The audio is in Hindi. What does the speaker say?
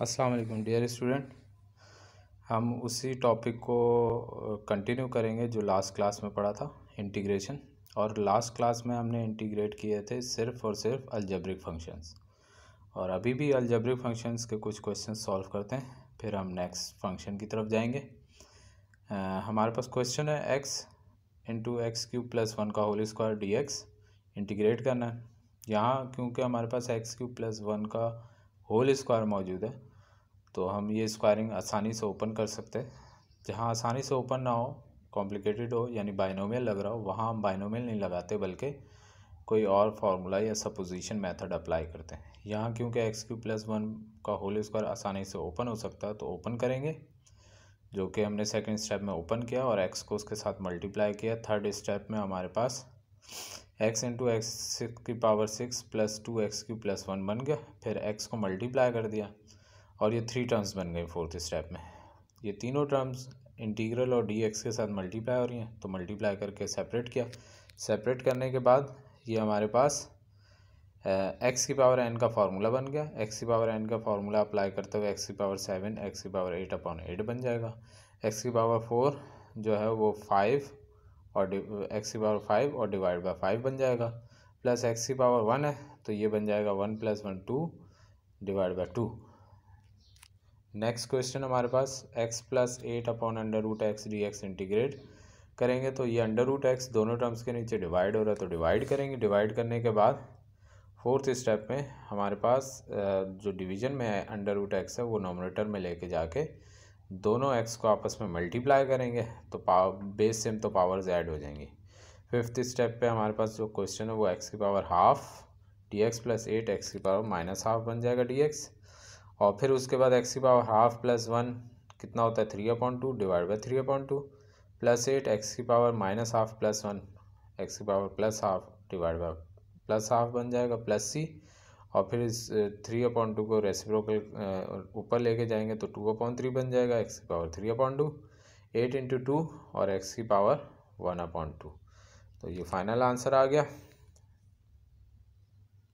अस्सलाम वालेकुम डियर स्टूडेंट हम उसी टॉपिक को कंटिन्यू करेंगे जो लास्ट क्लास में पढ़ा था इंटीग्रेशन और लास्ट क्लास में हमने इंटीग्रेट किए थे सिर्फ और सिर्फ अल्जब्रिक फंक्शंस और अभी भी अल्जब्रिक फंक्शंस के कुछ क्वेश्चन सॉल्व करते हैं फिर हम नेक्स्ट फंक्शन की तरफ जाएंगे आ, हमारे पास क्वेश्चन है x into x cube plus one का whole square d x integrate करना है यहाँ क्योंकि हमारे पास एक्स क्यूब प्लस वन का होल स्क्वायर मौजूद है तो हम ये स्क्वायरिंग आसानी से ओपन कर सकते हैं जहाँ आसानी से ओपन ना हो कॉम्प्लिकेटेड हो यानी बाइनोमियल लग रहा हो वहाँ हम बाइनोमियल नहीं लगाते बल्कि कोई और फार्मूला या सपोजिशन मेथड अप्लाई करते हैं यहाँ क्योंकि एक्स क्यू प्लस वन का होल स्क्वायर आसानी से ओपन हो सकता है तो ओपन करेंगे जो कि हमने सेकंड स्टेप में ओपन किया और एक्स को उसके साथ मल्टीप्लाई किया थर्ड स्टेप में हमारे पास एक्स इंटू एक्स की power six plus two x की प्लस वन बन गया फिर एक्स को मल्टीप्लाई कर दिया और ये थ्री टर्म्स बन गए फोर्थ स्टेप में ये तीनों टर्म्स इंटीग्रल और डी एक्स के साथ मल्टीप्लाई हो रही हैं तो मल्टीप्लाई करके सेपरेट किया सेपरेट करने के बाद ये हमारे पास एक्स की पावर एन का फार्मूला बन गया एक्स की पावर एन का फार्मूला अप्लाई करते हुए एक्स की पावर सेवन एक्स की पावर एट अपॉन एट बन जाएगा एक्स की पावर फोर जो है वो फाइव और एक्स की पावर फाइव और डिवाइड बाई फाइव बन जाएगा प्लस एक्स की पावर वन है तो ये बन जाएगा one plus one two divide by two next question हमारे पास x plus eight upon under root x d x integrate करेंगे तो ये अंडर रूट एक्स दोनों टर्म्स के नीचे डिवाइड हो रहा है तो डिवाइड करेंगे डिवाइड करने के बाद फोर्थ स्टेप में हमारे पास जो डिवीजन में है अंडर रूट एक्स है वो नोमिनेटर में लेके जाके दोनों एक्स को आपस में मल्टीप्लाई करेंगे तो पावर बेस सेम तो पावर्स ऐड हो जाएंगी फिफ्थ स्टेप पे हमारे पास जो क्वेश्चन है वो एक्स की power half d x plus eight x की पावर माइनस हाफ बन जाएगा डी एक्स और फिर उसके बाद एक्स की पावर हाफ प्लस वन कितना होता है three upon two divide by three upon two plus eight x की power minus half plus one x की power plus half divide by plus half बन जाएगा प्लस सी और फिर इस थ्री अपॉन टू को रेसिप्रोकल ऊपर लेके जाएंगे तो टू अपॉन थ्री बन जाएगा एक्स की power three upon two eight into two और एक्स की पावर वन अपॉन टू तो ये फाइनल आंसर आ गया